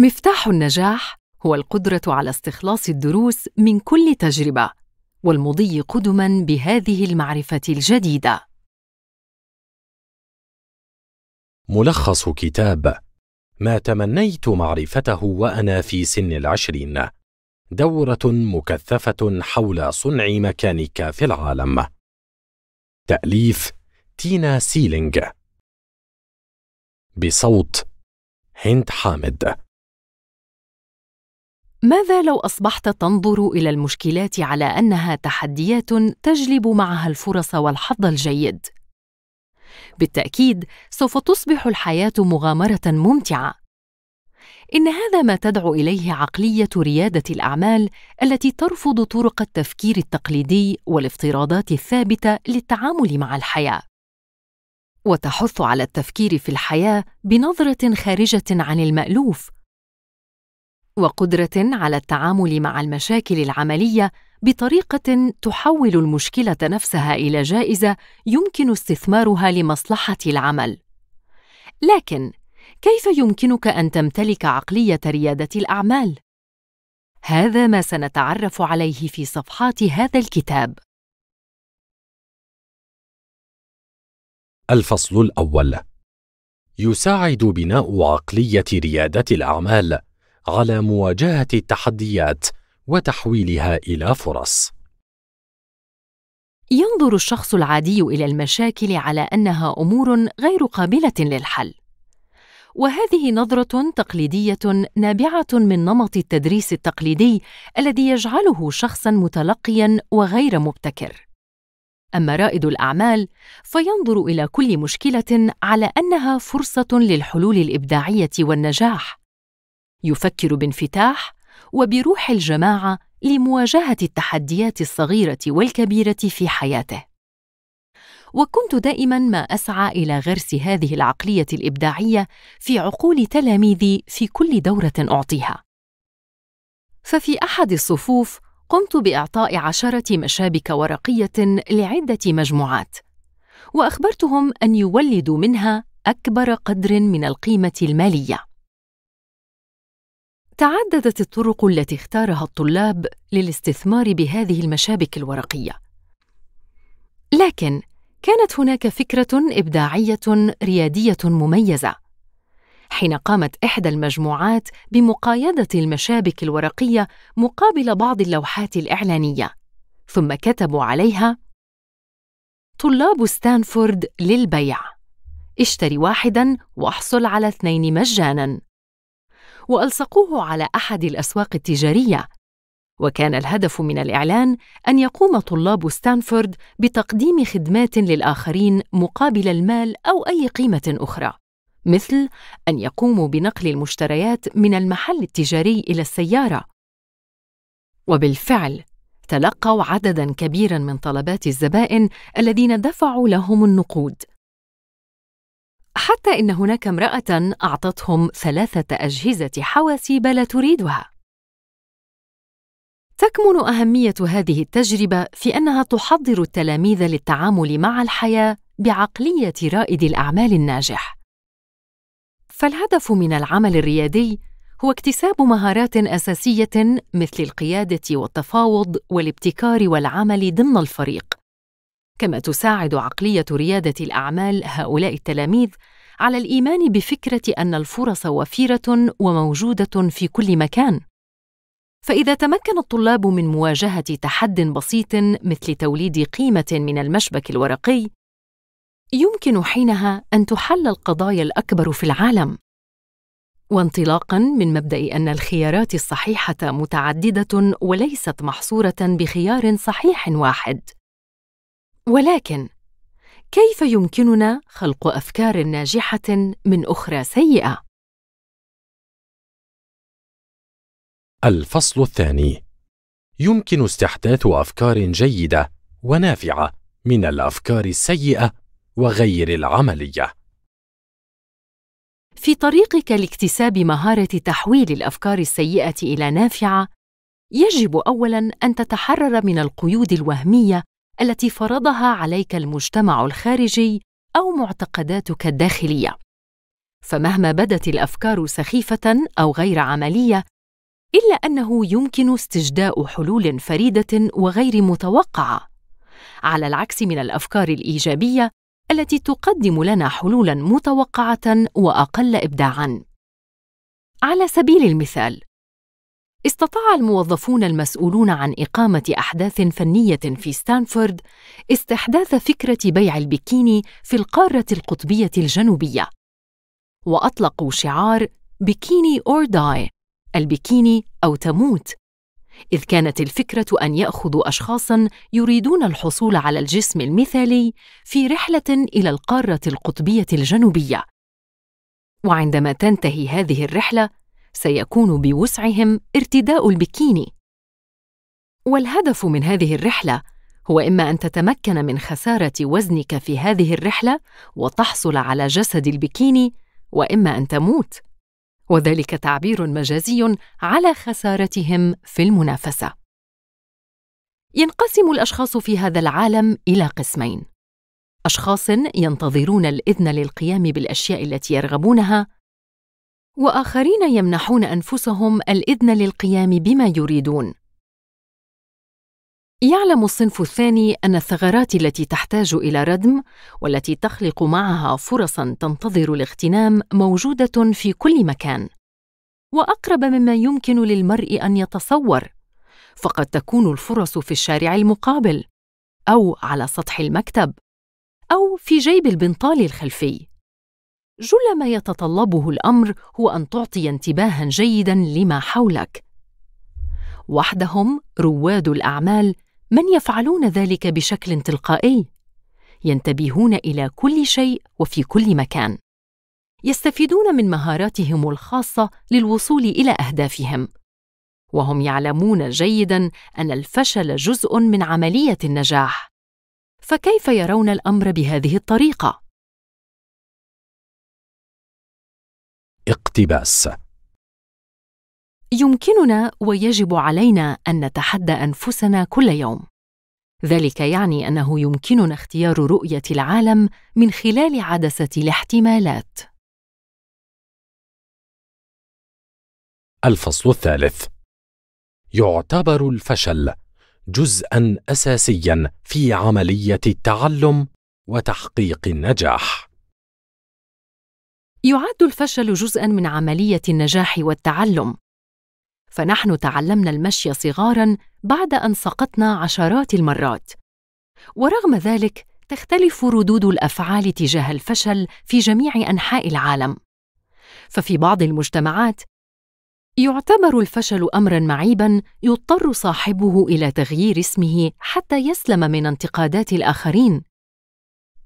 مفتاح النجاح هو القدرة على استخلاص الدروس من كل تجربة والمضي قدما بهذه المعرفة الجديدة. ملخص كتاب ما تمنيت معرفته وأنا في سن العشرين دورة مكثفة حول صنع مكانك في العالم تأليف تينا سيلينج بصوت هند حامد ماذا لو اصبحت تنظر الى المشكلات على انها تحديات تجلب معها الفرص والحظ الجيد بالتاكيد سوف تصبح الحياه مغامره ممتعه ان هذا ما تدعو اليه عقليه رياده الاعمال التي ترفض طرق التفكير التقليدي والافتراضات الثابته للتعامل مع الحياه وتحث على التفكير في الحياه بنظره خارجه عن المالوف وقدره على التعامل مع المشاكل العمليه بطريقه تحول المشكله نفسها الى جائزه يمكن استثمارها لمصلحه العمل لكن كيف يمكنك ان تمتلك عقليه رياده الاعمال هذا ما سنتعرف عليه في صفحات هذا الكتاب الفصل الاول يساعد بناء عقليه رياده الاعمال على مواجهه التحديات وتحويلها الى فرص ينظر الشخص العادي الى المشاكل على انها امور غير قابله للحل وهذه نظره تقليديه نابعه من نمط التدريس التقليدي الذي يجعله شخصا متلقيا وغير مبتكر اما رائد الاعمال فينظر الى كل مشكله على انها فرصه للحلول الابداعيه والنجاح يفكر بانفتاح وبروح الجماعه لمواجهه التحديات الصغيره والكبيره في حياته وكنت دائما ما اسعى الى غرس هذه العقليه الابداعيه في عقول تلاميذي في كل دوره اعطيها ففي احد الصفوف قمت باعطاء عشره مشابك ورقيه لعده مجموعات واخبرتهم ان يولدوا منها اكبر قدر من القيمه الماليه تعددت الطرق التي اختارها الطلاب للاستثمار بهذه المشابك الورقيه لكن كانت هناك فكره ابداعيه رياديه مميزه حين قامت احدى المجموعات بمقايضه المشابك الورقيه مقابل بعض اللوحات الاعلانيه ثم كتبوا عليها طلاب ستانفورد للبيع اشتري واحدا واحصل على اثنين مجانا والصقوه على احد الاسواق التجاريه وكان الهدف من الاعلان ان يقوم طلاب ستانفورد بتقديم خدمات للاخرين مقابل المال او اي قيمه اخرى مثل ان يقوموا بنقل المشتريات من المحل التجاري الى السياره وبالفعل تلقوا عددا كبيرا من طلبات الزبائن الذين دفعوا لهم النقود حتى إن هناك امرأة أعطتهم ثلاثة أجهزة حواسيب لا تريدها. تكمن أهمية هذه التجربة في أنها تحضر التلاميذ للتعامل مع الحياة بعقلية رائد الأعمال الناجح. فالهدف من العمل الريادي هو اكتساب مهارات أساسية مثل القيادة والتفاوض والابتكار والعمل ضمن الفريق. كما تساعد عقليه رياده الاعمال هؤلاء التلاميذ على الايمان بفكره ان الفرص وفيره وموجوده في كل مكان فاذا تمكن الطلاب من مواجهه تحد بسيط مثل توليد قيمه من المشبك الورقي يمكن حينها ان تحل القضايا الاكبر في العالم وانطلاقا من مبدا ان الخيارات الصحيحه متعدده وليست محصوره بخيار صحيح واحد ولكن كيف يمكننا خلق افكار ناجحه من اخرى سيئه الفصل الثاني يمكن استحداث افكار جيده ونافعه من الافكار السيئه وغير العمليه في طريقك لاكتساب مهاره تحويل الافكار السيئه الى نافعه يجب اولا ان تتحرر من القيود الوهميه التي فرضها عليك المجتمع الخارجي او معتقداتك الداخليه فمهما بدت الافكار سخيفه او غير عمليه الا انه يمكن استجداء حلول فريده وغير متوقعه على العكس من الافكار الايجابيه التي تقدم لنا حلولا متوقعه واقل ابداعا على سبيل المثال استطاع الموظفون المسؤولون عن إقامة أحداث فنية في ستانفورد استحداث فكرة بيع البكيني في القارة القطبية الجنوبية، وأطلقوا شعار بكيني أور داي البكيني أو تموت، إذ كانت الفكرة أن يأخذوا أشخاصًا يريدون الحصول على الجسم المثالي في رحلة إلى القارة القطبية الجنوبية. وعندما تنتهي هذه الرحلة سيكون بوسعهم ارتداء البكيني والهدف من هذه الرحله هو اما ان تتمكن من خساره وزنك في هذه الرحله وتحصل على جسد البكيني واما ان تموت وذلك تعبير مجازي على خسارتهم في المنافسه ينقسم الاشخاص في هذا العالم الى قسمين اشخاص ينتظرون الاذن للقيام بالاشياء التي يرغبونها واخرين يمنحون انفسهم الاذن للقيام بما يريدون يعلم الصنف الثاني ان الثغرات التي تحتاج الى ردم والتي تخلق معها فرصا تنتظر الاغتنام موجوده في كل مكان واقرب مما يمكن للمرء ان يتصور فقد تكون الفرص في الشارع المقابل او على سطح المكتب او في جيب البنطال الخلفي جل ما يتطلبه الامر هو ان تعطي انتباها جيدا لما حولك وحدهم رواد الاعمال من يفعلون ذلك بشكل تلقائي ينتبهون الى كل شيء وفي كل مكان يستفيدون من مهاراتهم الخاصه للوصول الى اهدافهم وهم يعلمون جيدا ان الفشل جزء من عمليه النجاح فكيف يرون الامر بهذه الطريقه الاقتباس يمكننا ويجب علينا ان نتحدى انفسنا كل يوم ذلك يعني انه يمكننا اختيار رؤيه العالم من خلال عدسه الاحتمالات الفصل الثالث يعتبر الفشل جزءا اساسيا في عمليه التعلم وتحقيق النجاح يعد الفشل جزءا من عمليه النجاح والتعلم فنحن تعلمنا المشي صغارا بعد ان سقطنا عشرات المرات ورغم ذلك تختلف ردود الافعال تجاه الفشل في جميع انحاء العالم ففي بعض المجتمعات يعتبر الفشل امرا معيبا يضطر صاحبه الى تغيير اسمه حتى يسلم من انتقادات الاخرين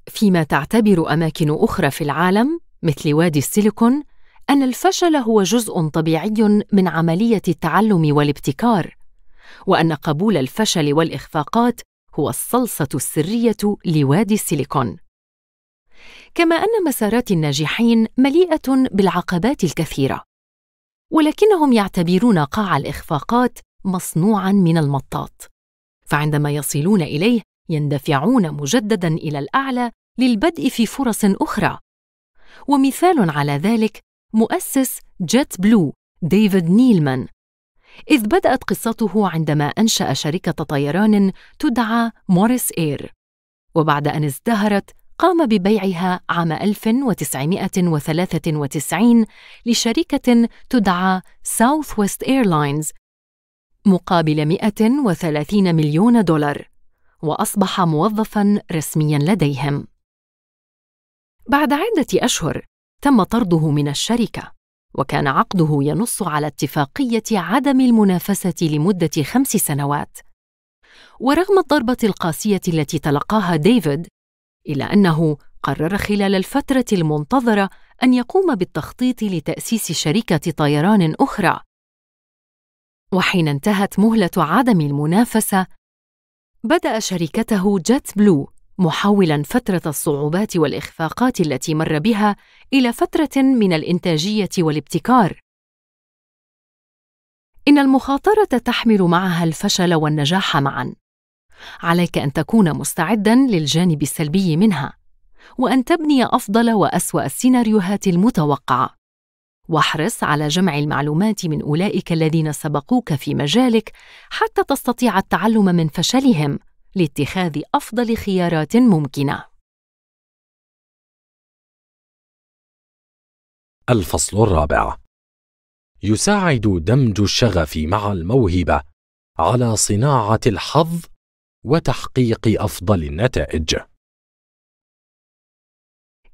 فيما تعتبر اماكن اخرى في العالم مثل وادي السيليكون أن الفشل هو جزء طبيعي من عملية التعلم والابتكار، وأن قبول الفشل والإخفاقات هو الصلصة السرية لوادي السيليكون. كما أن مسارات الناجحين مليئة بالعقبات الكثيرة، ولكنهم يعتبرون قاع الإخفاقات مصنوعًا من المطاط، فعندما يصلون إليه يندفعون مجددًا إلى الأعلى للبدء في فرص أخرى ومثال على ذلك مؤسس جيت بلو ديفيد نيلمان إذ بدأت قصته عندما أنشأ شركة طيران تدعى موريس إير وبعد أن ازدهرت قام ببيعها عام 1993 لشركة تدعى ساوث ويست إيرلاينز مقابل 130 مليون دولار وأصبح موظفاً رسمياً لديهم بعد عدة أشهر تم طرده من الشركة وكان عقده ينص على اتفاقية عدم المنافسة لمدة خمس سنوات ورغم الضربة القاسية التي تلقاها ديفيد إلا أنه قرر خلال الفترة المنتظرة أن يقوم بالتخطيط لتأسيس شركة طيران أخرى وحين انتهت مهلة عدم المنافسة بدأ شركته جت بلو محولا فتره الصعوبات والاخفاقات التي مر بها الى فتره من الانتاجيه والابتكار ان المخاطره تحمل معها الفشل والنجاح معا عليك ان تكون مستعدا للجانب السلبي منها وان تبني افضل واسوا السيناريوهات المتوقعه واحرص على جمع المعلومات من اولئك الذين سبقوك في مجالك حتى تستطيع التعلم من فشلهم لاتخاذ افضل خيارات ممكنه الفصل الرابع يساعد دمج الشغف مع الموهبه على صناعه الحظ وتحقيق افضل النتائج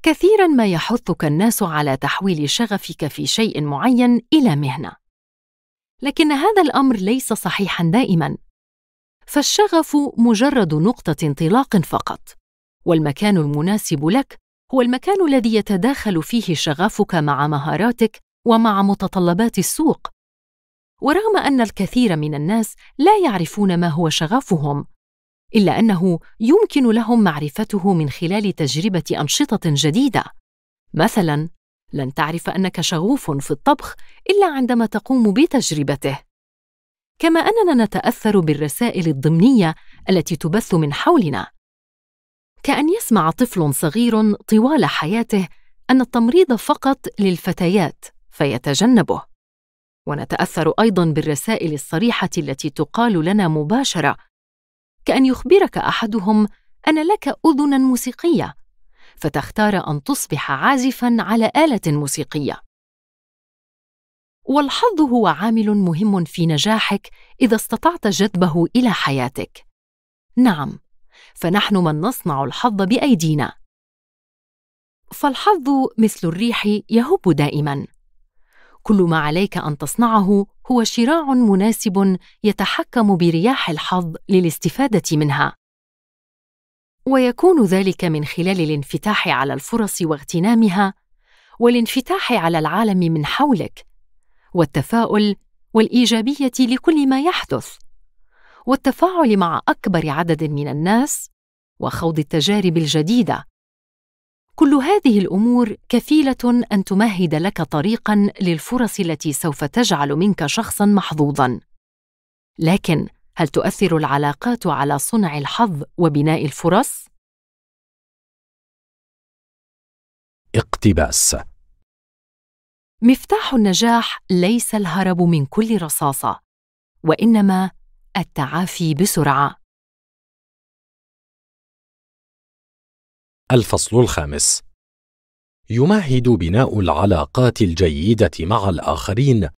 كثيرا ما يحثك الناس على تحويل شغفك في شيء معين الى مهنه لكن هذا الامر ليس صحيحا دائما فالشغف مجرد نقطة انطلاق فقط، والمكان المناسب لك هو المكان الذي يتداخل فيه شغفك مع مهاراتك ومع متطلبات السوق. ورغم أن الكثير من الناس لا يعرفون ما هو شغفهم، إلا أنه يمكن لهم معرفته من خلال تجربة أنشطة جديدة. مثلاً، لن تعرف أنك شغوف في الطبخ إلا عندما تقوم بتجربته. كما اننا نتاثر بالرسائل الضمنيه التي تبث من حولنا كان يسمع طفل صغير طوال حياته ان التمريض فقط للفتيات فيتجنبه ونتاثر ايضا بالرسائل الصريحه التي تقال لنا مباشره كان يخبرك احدهم ان لك اذنا موسيقيه فتختار ان تصبح عازفا على اله موسيقيه والحظ هو عامل مهم في نجاحك اذا استطعت جذبه الى حياتك نعم فنحن من نصنع الحظ بايدينا فالحظ مثل الريح يهب دائما كل ما عليك ان تصنعه هو شراع مناسب يتحكم برياح الحظ للاستفاده منها ويكون ذلك من خلال الانفتاح على الفرص واغتنامها والانفتاح على العالم من حولك والتفاؤل والايجابيه لكل ما يحدث والتفاعل مع اكبر عدد من الناس وخوض التجارب الجديده كل هذه الامور كفيله ان تمهد لك طريقا للفرص التي سوف تجعل منك شخصا محظوظا لكن هل تؤثر العلاقات على صنع الحظ وبناء الفرص اقتباس مفتاح النجاح ليس الهرب من كل رصاصه وانما التعافي بسرعه الفصل الخامس يمهد بناء العلاقات الجيده مع الاخرين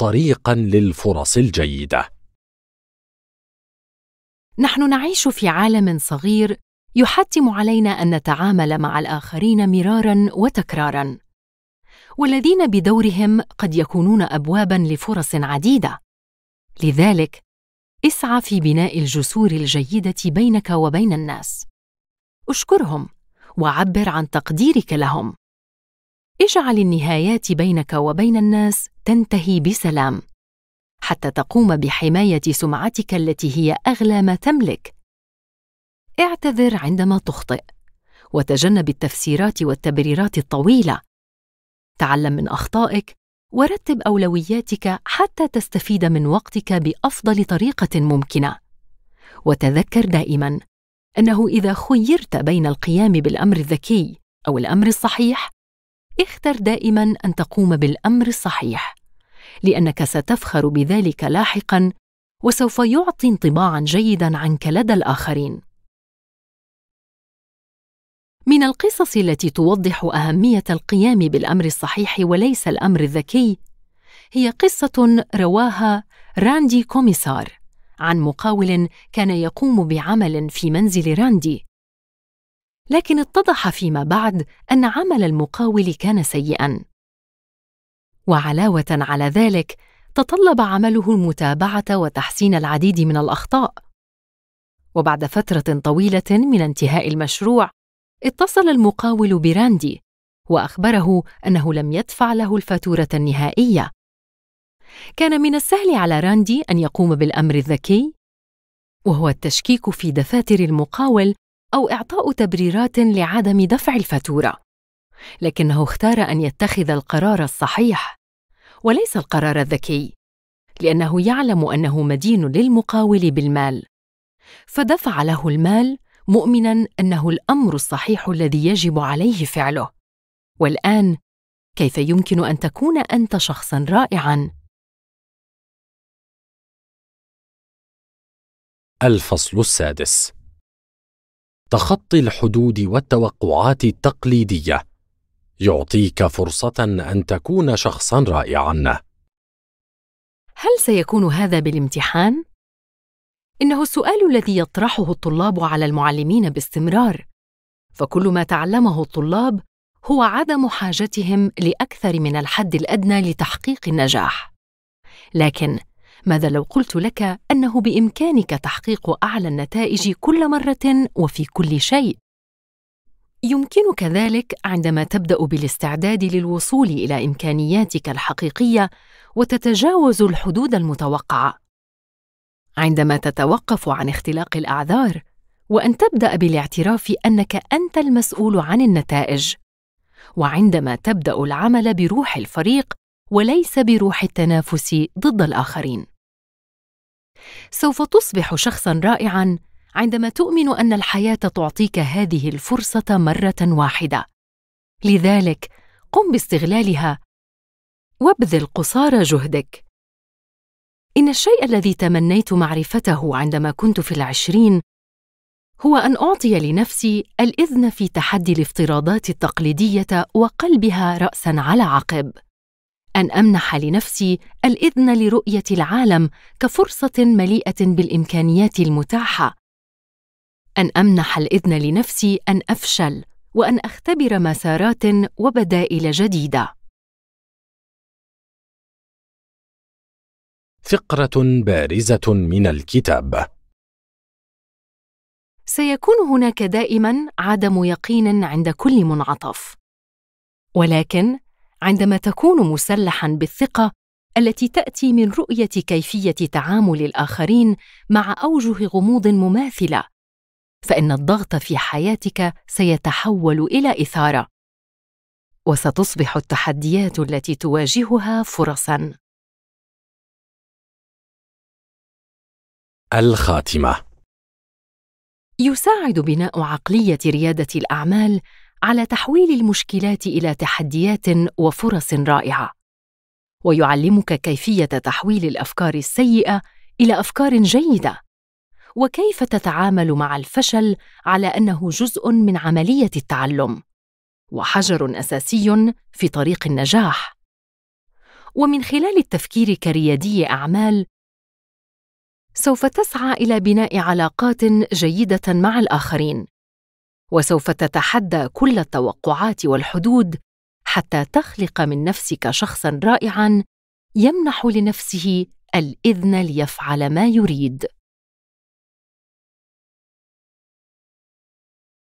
طريقا للفرص الجيده نحن نعيش في عالم صغير يحتم علينا ان نتعامل مع الاخرين مرارا وتكرارا والذين بدورهم قد يكونون ابوابا لفرص عديده لذلك اسعى في بناء الجسور الجيده بينك وبين الناس اشكرهم وعبر عن تقديرك لهم اجعل النهايات بينك وبين الناس تنتهي بسلام حتى تقوم بحمايه سمعتك التي هي اغلى ما تملك اعتذر عندما تخطئ وتجنب التفسيرات والتبريرات الطويله تعلم من اخطائك ورتب اولوياتك حتى تستفيد من وقتك بافضل طريقه ممكنه وتذكر دائما انه اذا خيرت بين القيام بالامر الذكي او الامر الصحيح اختر دائما ان تقوم بالامر الصحيح لانك ستفخر بذلك لاحقا وسوف يعطي انطباعا جيدا عنك لدى الاخرين من القصص التي توضح اهميه القيام بالامر الصحيح وليس الامر الذكي هي قصه رواها راندي كوميسار عن مقاول كان يقوم بعمل في منزل راندي لكن اتضح فيما بعد ان عمل المقاول كان سيئا وعلاوه على ذلك تطلب عمله المتابعه وتحسين العديد من الاخطاء وبعد فتره طويله من انتهاء المشروع اتصل المقاول براندي واخبره انه لم يدفع له الفاتوره النهائيه كان من السهل على راندي ان يقوم بالامر الذكي وهو التشكيك في دفاتر المقاول او اعطاء تبريرات لعدم دفع الفاتوره لكنه اختار ان يتخذ القرار الصحيح وليس القرار الذكي لانه يعلم انه مدين للمقاول بالمال فدفع له المال مؤمنا انه الامر الصحيح الذي يجب عليه فعله والان كيف يمكن ان تكون انت شخصا رائعا الفصل السادس تخطي الحدود والتوقعات التقليديه يعطيك فرصه ان تكون شخصا رائعا هل سيكون هذا بالامتحان انه السؤال الذي يطرحه الطلاب على المعلمين باستمرار فكل ما تعلمه الطلاب هو عدم حاجتهم لاكثر من الحد الادنى لتحقيق النجاح لكن ماذا لو قلت لك انه بامكانك تحقيق اعلى النتائج كل مره وفي كل شيء يمكنك ذلك عندما تبدا بالاستعداد للوصول الى امكانياتك الحقيقيه وتتجاوز الحدود المتوقعه عندما تتوقف عن اختلاق الاعذار وان تبدا بالاعتراف انك انت المسؤول عن النتائج وعندما تبدا العمل بروح الفريق وليس بروح التنافس ضد الاخرين سوف تصبح شخصا رائعا عندما تؤمن ان الحياه تعطيك هذه الفرصه مره واحده لذلك قم باستغلالها وابذل قصارى جهدك إن الشيء الذي تمنيت معرفته عندما كنت في العشرين هو أن أعطي لنفسي الإذن في تحدي الافتراضات التقليدية وقلبها رأسًا على عقب، أن أمنح لنفسي الإذن لرؤية العالم كفرصة مليئة بالإمكانيات المتاحة، أن أمنح الإذن لنفسي أن أفشل وأن أختبر مسارات وبدائل جديدة. فقرة بارزة من الكتاب سيكون هناك دائما عدم يقين عند كل منعطف ولكن عندما تكون مسلحا بالثقه التي تاتي من رؤيه كيفيه تعامل الاخرين مع اوجه غموض مماثله فان الضغط في حياتك سيتحول الى اثاره وستصبح التحديات التي تواجهها فرصا الخاتمة يساعد بناء عقلية ريادة الأعمال على تحويل المشكلات إلى تحديات وفرص رائعة، ويعلمك كيفية تحويل الأفكار السيئة إلى أفكار جيدة، وكيف تتعامل مع الفشل على أنه جزء من عملية التعلم، وحجر أساسي في طريق النجاح. ومن خلال التفكير كريادي أعمال، سوف تسعى الى بناء علاقات جيده مع الاخرين وسوف تتحدى كل التوقعات والحدود حتى تخلق من نفسك شخصا رائعا يمنح لنفسه الاذن ليفعل ما يريد